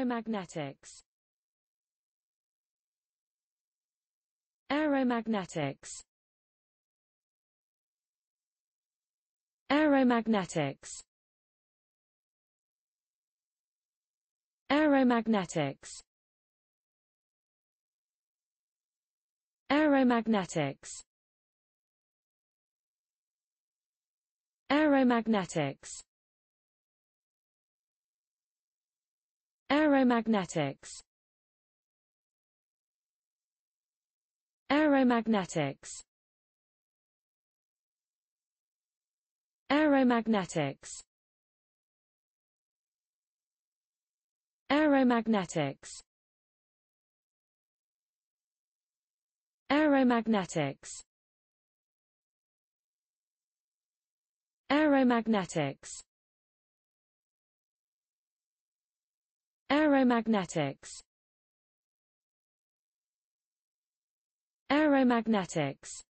Aeromagnetics Aeromagnetics Aeromagnetics Aeromagnetics Aeromagnetics Aeromagnetics Aeromagnetics Aeromagnetics Aeromagnetics Aeromagnetics Aeromagnetics Aeromagnetics Aeromagnetics Aeromagnetics